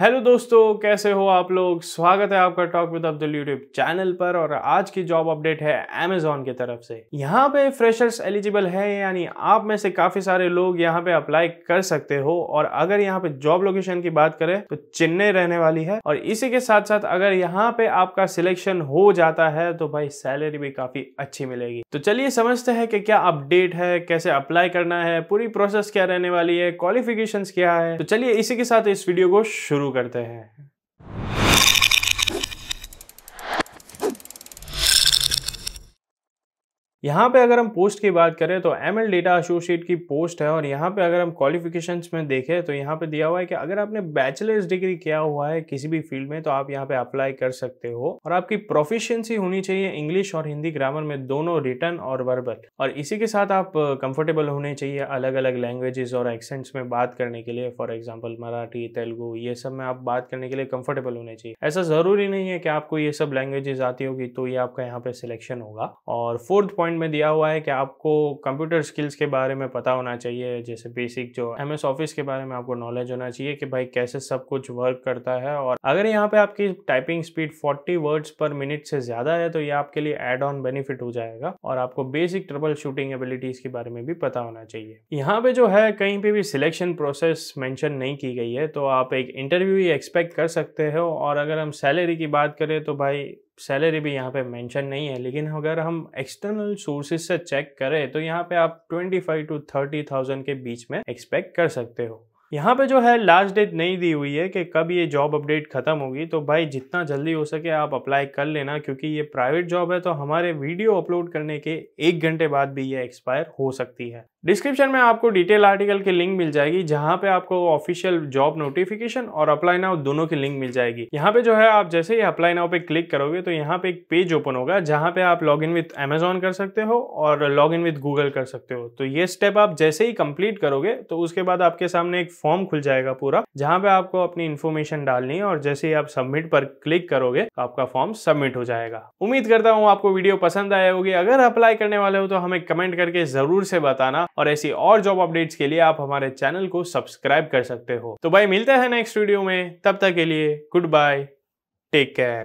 hello दोस्तों कैसे हो आप लोग स्वागत है आपका talk with Abdul YouTube channel पर और आज की जॉब अपडेट है अमेजोन की तरफ से यहाँ पे फ्रेशर्स एलिजिबल है यानी आप में से काफी सारे लोग यहाँ पे अप्लाई कर सकते हो और अगर यहाँ पे जॉब लोकेशन की बात करें तो चेन्नई रहने वाली है और इसी के साथ साथ अगर यहाँ पे आपका सिलेक्शन हो जाता है तो भाई सैलरी भी काफी अच्छी मिलेगी तो चलिए समझते हैं कि क्या अपडेट है कैसे अप्लाई करना है पूरी प्रोसेस क्या रहने वाली है क्वालिफिकेशन क्या है तो चलिए इसी के साथ इस वीडियो को शुरू शुरू करते हैं यहाँ पे अगर हम पोस्ट की बात करें तो एम एल डेटा एसोसिएट की पोस्ट है और यहाँ पे अगर हम क्वालिफिकेशन में देखें तो यहाँ पे दिया हुआ है कि अगर आपने बैचलर्स डिग्री किया हुआ है किसी भी फील्ड में तो आप यहाँ पे अप्लाई कर सकते हो और आपकी प्रोफिशियंसी होनी चाहिए इंग्लिश और हिंदी ग्रामर में दोनों रिटर्न और वर्बल और इसी के साथ आप कंफर्टेबल होने चाहिए अलग अलग लैंग्वेजेस और एक्सेंट्स में बात करने के लिए फॉर एग्जाम्पल मराठी तेलुगू ये सब में आप बात करने के लिए कंफर्टेबल होने चाहिए ऐसा जरूरी नहीं है कि आपको ये सब लैंग्वेजेस आती होगी तो ये आपका यहाँ पे सिलेक्शन होगा और फोर्थ पॉइंट में दिया हुआ है कि आपको कंप्यूटर स्किल्स के बारे में पता होना चाहिए जैसे बेसिक जो एम एस ऑफिस के बारे में आपको नॉलेज होना चाहिए कि भाई कैसे सब कुछ वर्क करता है और अगर यहाँ पे आपकी typing speed 40 words per minute से ज़्यादा है तो ये आपके लिए एड ऑन बेनिफिट हो जाएगा और आपको बेसिक ट्रबल शूटिंग एबिलिटीज़ के बारे में भी पता होना चाहिए यहाँ पे जो है कहीं पे भी सिलेक्शन प्रोसेस मेंशन नहीं की गई है तो आप एक इंटरव्यू ही एक्सपेक्ट कर सकते हो और अगर हम सैलरी की बात करें तो भाई सैलरी भी यहाँ पे मेंशन नहीं है लेकिन अगर हम एक्सटर्नल सोर्सेज से चेक करें तो यहाँ पे आप 25 टू 30 थाउजेंड के बीच में एक्सपेक्ट कर सकते हो यहाँ पे जो है लास्ट डेट नहीं दी हुई है कि कब ये जॉब अपडेट खत्म होगी तो भाई जितना जल्दी हो सके आप अप्लाई कर लेना क्योंकि ये प्राइवेट जॉब है तो हमारे वीडियो अपलोड करने के एक घंटे बाद भी ये एक्सपायर हो सकती है डिस्क्रिप्शन में आपको डिटेल आर्टिकल की लिंक मिल जाएगी जहां पे आपको ऑफिशियल जॉब नोटिफिकेशन और अप्लाई नाउ दोनों की लिंक मिल जाएगी यहाँ पे जो है आप जैसे ही अप्लाई नाउ पे क्लिक करोगे तो यहाँ पे एक पेज ओपन होगा जहाँ पे आप लॉग इन विथ एमेजॉन कर सकते हो और लॉग इन विथ गूगल कर सकते हो तो ये स्टेप आप जैसे ही कम्प्लीट करोगे तो उसके बाद आपके सामने एक फॉर्म खुल जाएगा पूरा जहाँ पे आपको अपनी इन्फॉर्मेशन डालनी है और जैसे ही आप सबमिट पर क्लिक करोगे तो आपका फॉर्म सबमिट हो जाएगा उम्मीद करता हूँ आपको वीडियो पसंद आया होगी अगर अप्लाई करने वाले हो तो हमें कमेंट करके जरूर से बताना और ऐसी और जॉब अपडेट्स के लिए आप हमारे चैनल को सब्सक्राइब कर सकते हो तो भाई मिलते हैं नेक्स्ट वीडियो में तब तक के लिए गुड बाय टेक केयर